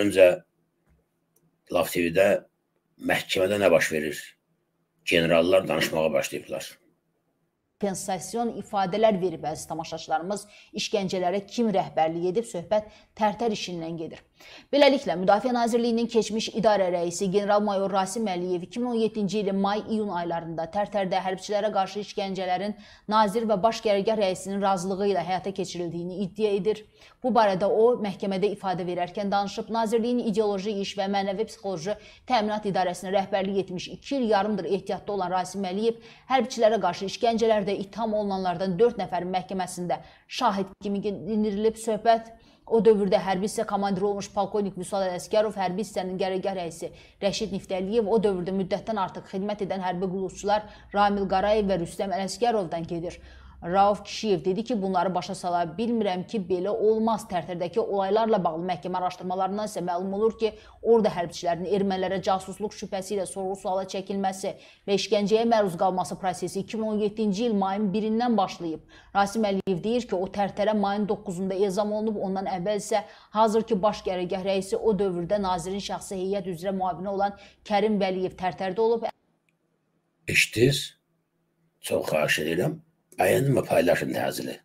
Öncə Laf TV-də məhkəmədə nə baş verir? Generallar danışmağa başlayıblar pensasiyon ifadələr verib əziz tamaşaçılarımız. İşgəncələrə kim rəhbərlik edib söhbət tərtər işindən gedir. Beləliklə, Müdafiə Nazirliyinin keçmiş idarə rəisi general-mayor Rasim Əliyev 2017-ci ilin may-iyun aylarında Tərtərdə hərbçilərə qarşı işgəncələrin nazir və baş gərgər rəisinin razılığı ilə həyata keçirildiyini iddia edir. Bu barədə o, məhkəmədə ifadə verərkən danışıb, Nazirliyin ideoloji iş və mənəvi psixoloji təminat idarəsinə rəhbərlik etmiş 2 il yarımdır ehtiyatda olan Rasim Əliyev hərbçilərə qarşı işgəncələrdə cinayətlə ittiham olunanlardan 4 nəfərin məhkəməsində şahid kimi dindirilib söhbət. O dövrdə hərbi hissə komandiri olmuş polkovnik Vüsal Ələsgərov, hərbi hissənin qərargah rəisi Rəşid Niftəliyev, o dövrdə müddətdən artıq xidmət edən hərbi qulluqçular Ramil Qarayev və Rüstəm Ələsgərovdan gedir. Rauf Kişiyev dedi ki, bunları başa sala bilmirəm ki, belə olmaz. Tərtərdəki olaylarla bağlı məhkəmə araşdırmalarından isə məlum olur ki, orada hərbçilərin ermənilərə casusluq şübhəsi ilə sorğu-suala çəkilməsi və işgəncəyə məruz qalması prosesi 2017-ci il mayın 1-dən başlayıb. Rasim Əliyev deyir ki, o tərtərə mayın 9-unda ezam olunub, ondan əvvəl isə hazır ki, baş qərargah rəisi o dövrdə nazirin şəxsi heyət üzrə müavini olan Kərim Vəliyev tərtərdə olub. Eşidir. Çox xahiş edirəm. Ayınma paylaşın təzili.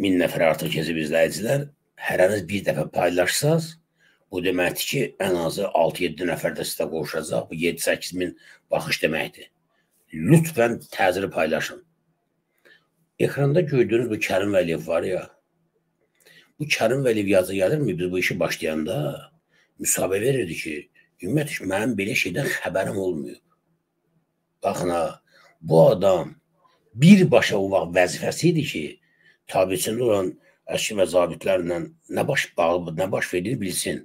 Min nəfər artıq keçib izləyicilər. Hərəniz bir dəfə paylaşsaz, bu deməkdir ki, ən azı 6-7 nəfər də sizə qoşacaq. Bu 7-8 min baxış deməkdir. Lütfən təzili paylaşın. Ekranda gördüyünüz bu Kərim Vəliyev var ya, bu Kərim Vəliyev yazı gəlirmi biz bu işi başlayanda? Müsahibə verirdi ki, ümumiyyətlə mənim belə şeydən xəbərim olmuyor. Baxın ha, bu adam birbaşa o vaxt vəzifəsi idi ki, tabiçili olan əşki və zabitlərlə nə baş bağlı, nə baş verir bilsin.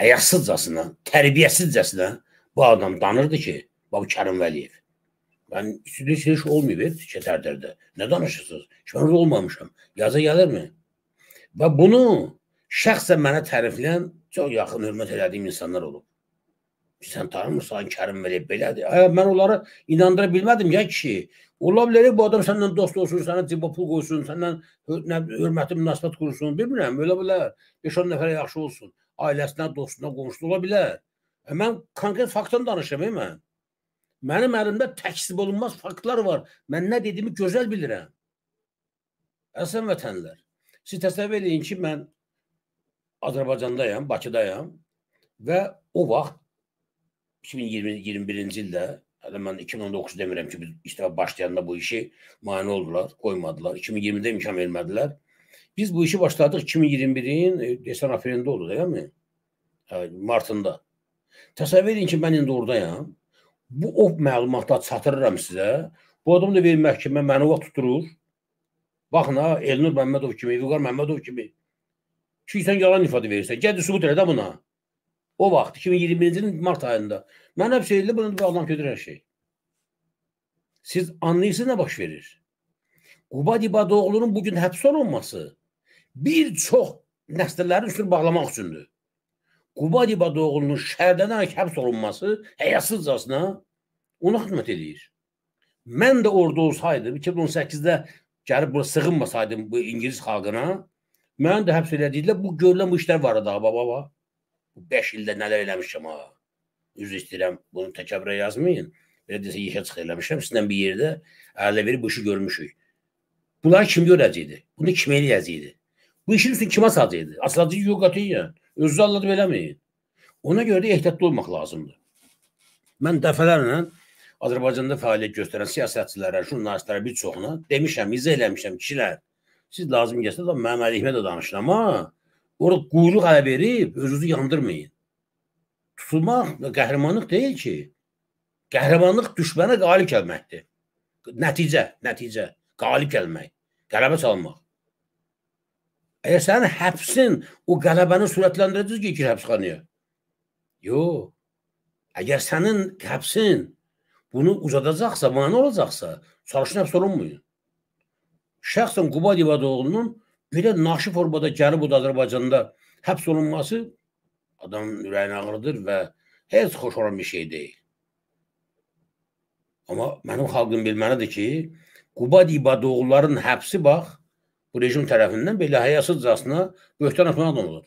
Həyasızcasına, tərbiyəsizcəsinə bu adam danırdı ki, bax Kərim Vəliyev. Mən üstündə heç olmayıb hə, keçərdərdə. Nə danışırsınız? Mən olmamışam. Yaza gəlirmi? Və bunu şəxsən mənə tərifləyən çox yaxın hörmət elədiyim insanlar olub sən tanımırsan Kərim belə belədir. Hə, mən onları inandıra bilmədim ya kişi. Ola bilər bu adam səndən dost olsun, sənə cibə pul qoysun, səndən nə hörmətli münasibət qursun, bilmirəm, elə bilər. 5-10 nəfərə yaxşı olsun, ailəsinə, dostuna, qonşusuna ola bilər. Hə, e, mən konkret faktdan danışıram, hə, mən. Mənim əlimdə təkzib olunmaz faktlar var. Mən nə dediyimi gözəl bilirəm. Əsən e, vətənlər, siz təsəvvür edin ki, mən Azərbaycandayam, Bakıdayam və o vaxt 2020-21-ci ildə hələ mən 2019 demirəm ki, biz iştirak başlayanda bu işi mane oldular, qoymadılar. 2020-də imkan vermədilər. Biz bu işi başladıq 2021-in e, desən aprelində oldu, deyilmi? Martında. Təsəvvür edin ki, mən indi oradayam. Bu o məlumatları çatırıram sizə. Bu adam da bir məhkəmə məni vaxt tuturur. Baxın ha, Elnur Məmmədov kimi, Vüqar Məmmədov kimi. Ki sən yalan ifadə verirsən. Gəl sübut elə də buna. O vaxt 2020-ci ilin mart ayında. Mənə bir şeydir, bunu bağdan götürən şey. Siz anlayırsınız nə baş verir? Quba Dibadoğlu'nun bugün həbs olunması bir çox nəslərin üstünü bağlamaq üçündür. Quba Dibadoğlu'nun şəhərdənərək həbs olunması həyasızcasına ona xidmət edir. Mən də orada olsaydım, 2018-də gəlib bura sığınmasaydım bu İngiliz xalqına, mən də həbs elədikdə bu görülən bu işlər var idi, baba, baba. 5 ildə nələr eləmişəm ha. Üzr istəyirəm, bunu təkəbbürə yazmayın. Belə desə yekə çıxı eləmişəm. Sizdən bir yerdə əllə verib bu işi görmüşük. Bunlar kim görəcəkdi? Bunu kim eləyəcəkdi? Bu işin üstünü kim asacaqdı? Asılacaq yox qətiyyən. Özünüzü anladıb eləməyin. Ona görə də ehtiyatlı olmaq lazımdır. Mən dəfələrlə Azərbaycanda fəaliyyət göstərən siyasətçilərə, jurnalistlərə bir çoxuna demişəm, izah eləmişəm, kişilər, siz lazım gəlsə də mənim əleyhimə də danışın, amma Orada quyruq ələ verib özünüzü yandırmayın. Tutulmaq qəhrəmanlıq deyil ki. Qəhrəmanlıq düşmənə qalib gəlməkdir. Nəticə, nəticə, qalib gəlmək, qələbə çalmaq. Əgər sənin həbsin o qələbəni sürətləndirəcək ki, gir həbsxanaya. Yox. Əgər sənin həbsin bunu uzadacaqsa, mane olacaqsa, çalışın həbs olunmayın. Şəxsən Quba Divadoğlunun belə naşı formada gəlib o da Azərbaycanda həbs olunması adamın ürəyinə ağrıdır və heç xoş olan bir şey deyil. Amma mənim xalqım bilməlidir ki, Quba İbadoğulların həbsi bax, bu rejim tərəfindən belə həyasızcasına böhtan atmağa donulur.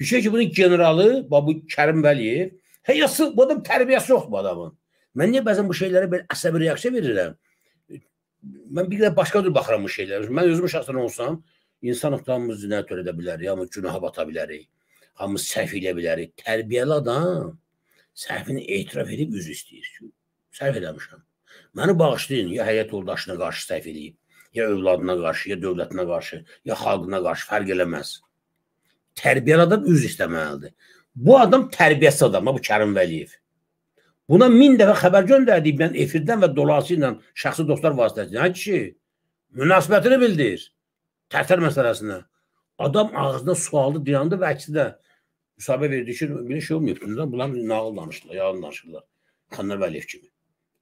Bir şey ki, bunun generalı, bu Kərim Vəliyev, həyası, bu adam tərbiyəsi yoxdur bu adamın. Mən niyə bəzən bu şeylərə belə əsəbi reaksiya verirəm? Mən bir qədər başqa cür baxıram bu şeylərə. Mən özüm şəxsən olsam, insanıq hamımız günah törədə bilərik, hamı günaha bata bilərik, hamı səhv eləyə bilərik. Tərbiyəli adam səhvini etiraf edib üzr istəyir ki, səhv eləmişəm. Məni bağışlayın, ya həyat yoldaşına qarşı səhv eləyib, ya övladına qarşı, ya dövlətinə qarşı, ya xalqına qarşı, fərq eləməz. Tərbiyəli adam üzr istəməlidir. Bu adam tərbiyəsiz adam, bu Kərim Vəliyev. Buna min dəfə xəbər göndərdik mən efirdən və dolası ilə şəxsi dostlar vasitəsilə. Hə kişi, münasibətini bildir. Tərtər məsələsinə. Adam ağzına sualdı deyəndə və əksi də müsahibə verdi ki, bir şey olmayıb. Bunlar nağıl danışırlar, yalan danışırlar. Xanlar Vəliyev kimi.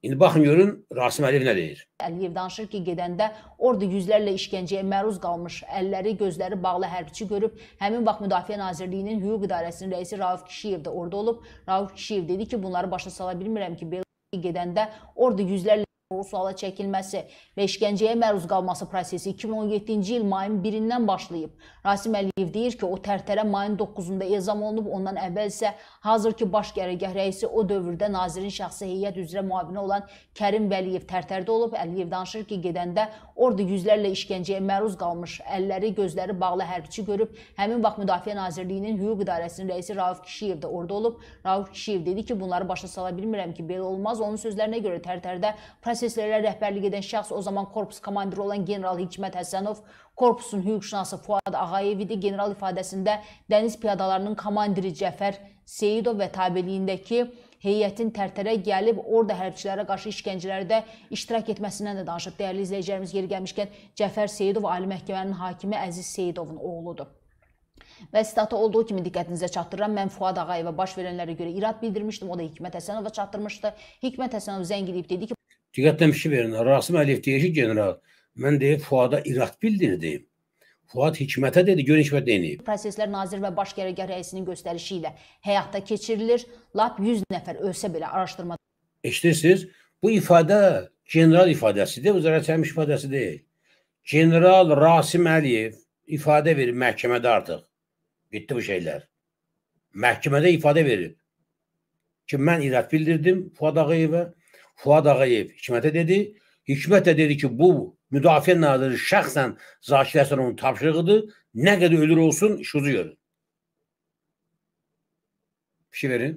İndi baxın görün Rasim Əliyev nə deyir. Əliyev danışır ki, gedəndə orada yüzlərlə işgəncəyə məruz qalmış, əlləri, gözləri bağlı hərbçi görüb, həmin vaxt Müdafiə Nazirliyinin hüquq idarəsinin rəisi Rauf Kişiyev də orada olub. Rauf Kişiyev dedi ki, bunları başa sala bilmirəm ki, belə gedəndə orada yüzlərlə suala çəkilməsi və işgəncəyə məruz qalması prosesi 2017-ci il mayın 1-dən başlayıb. Rasim Əliyev deyir ki, o tərtərə mayın 9-da ezam olunub, ondan əvvəl isə hazır ki, baş gərəgah rəisi o dövrdə nazirin şəxsi heyət üzrə müavini olan Kərim Vəliyev tərtərdə olub. Əliyev danışır ki, gedəndə orada yüzlərlə işgəncəyə məruz qalmış, əlləri, gözləri bağlı hərbçi görüb. Həmin vaxt Müdafiə Nazirliyinin hüquq idarəsinin rəisi Rauf Kişiyev də orada olub. Rauf Kişiyev dedi ki, bunları başa sala bilmirəm ki, belə olmaz. Onun sözlərinə görə tərtərdə proses proseslərə rəhbərlik edən şəxs o zaman korpus komandiri olan general Hikmət Həsənov, korpusun hüquqşünası Fuad Ağayev idi. General ifadəsində dəniz piyadalarının komandiri Cəfər Seyidov və tabeliyindəki heyətin tərtərə gəlib orada hərbçilərə qarşı işgəncələrdə iştirak etməsindən də danışıb. Dəyərli izləyicilərimiz yeri gəlmişkən Cəfər Seyidov Ali Məhkəmənin hakimi Əziz Seyidovun oğludur. Və sitatı olduğu kimi diqqətinizə çatdırıram. Mən Fuad Ağayeva baş verənlərə görə irad bildirmişdim. O da Hikmət Həsənova çatdırmışdı. Hikmət Həsənov zəng edib dedi ki, Diqqətlə fikir verin. Rasim Əliyev deyir ki, general, mən deyib Fuada İratbildini deyim. Fuad Hikmətə dedi, gör Hikmət deyinib. Proseslər nazir və baş qərargah rəisinin göstərişi ilə həyata keçirilir. Lap 100 nəfər ölsə belə araşdırmada. Eşidirsiniz? Bu ifadə general ifadəsidir, vəzarət həmiş ifadəsi deyil. General Rasim Əliyev ifadə verir məhkəmədə artıq. Bitdi bu şeylər. Məhkəmədə ifadə verir ki, mən irad bildirdim Fuad Ağayevə Fuad Ağayev Hikmətə dedi. Hikmət də dedi ki, bu müdafiə naziri şəxsən Zakir Həsənovun tapşırığıdır. Nə qədər ölür olsun işucu görün. Bir şey verin.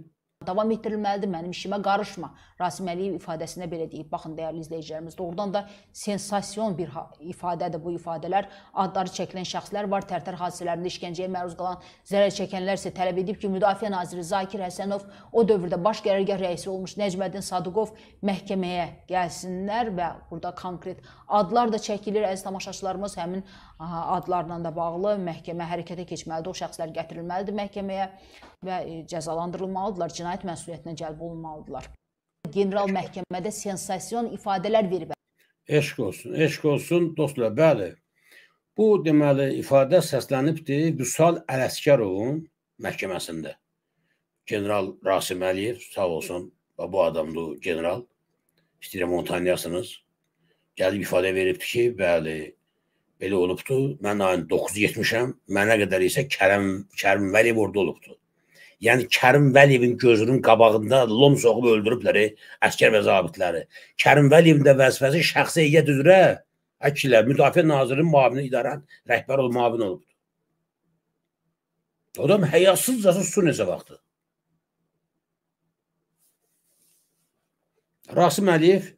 Davam etdirilməlidir mənim işimə qarışma. Rasim Əliyev ifadəsində belə deyib. Baxın dəyərli izləyicilərimiz, doğrudan da sensasiyon bir ifadədir bu ifadələr. Adları çəkilən şəxslər var, tərtər hadisələrində işgəncəyə məruz qalan zərər çəkənlər isə tələb edib ki, müdafiə naziri Zakir Həsənov o dövrdə baş qərargah rəisi olmuş Nəcməddin Sadıqov məhkəməyə gəlsinlər və burada konkret adlar da çəkilir. Əziz tamaşaçılarımız həmin adlarla da bağlı məhkəmə hərəkətə keçməlidir. O şəxslər gətirilməlidir məhkəməyə və e, cəzalandırılmalıdırlar. Cinayət cinayət məsuliyyətinə cəlb olunmalıdırlar. General məhkəmədə sensasion ifadələr verib. Eşq olsun, eşq olsun dostlar. Bəli. Bu deməli ifadə səslənibdi Vüsal Ələsgərovun məhkəməsində. General Rasim Əliyev sağ olsun. Bu adamdır general. İstəyirəm onu tanıyasınız. Gəlib ifadə veribdi ki, bəli, belə olubdu. Mən ayın 9-u getmişəm. Mənə qədər isə Kərəm Kərim Vəliyev orada olubdu. Yəni Kərim Vəliyevin gözünün qabağında lom soğub öldürüblər e, əskər və zabitləri. Kərim Vəliyevin də vəzifəsi şəxsi heyət üzrə Əkilə Müdafiə Nazirinin müavini idarə rəhbər olub müavin olub. Adam həyasızcasına su necə vaxtı? Rasim Əliyev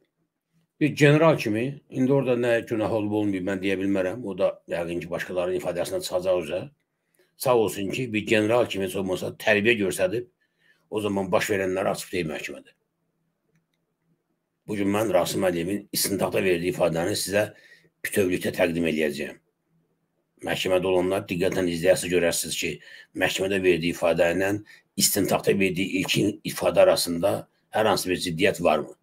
bir general kimi, indi orada nə günah olub olmayıb mən deyə bilmərəm. O da yəqin ki, başqalarının ifadəsinə çıxacaq üzrə. Sağ olsun ki bir general kimi heç olmasa tərbiyə göstərib o zaman baş verənləri açıb deyib məhkəmədə. Bugün mən Rasim Əliyevin istintaqda verdiyi ifadəni sizə bütövlükdə təqdim edəcəyəm. Məhkəmədə olanlar diqqətlə izləyəsiz görərsiniz ki, məhkəmədə verdiyi ifadə ilə istintaqda verdiyi ilkin ifadə arasında hər hansı bir ciddiyyət varmı?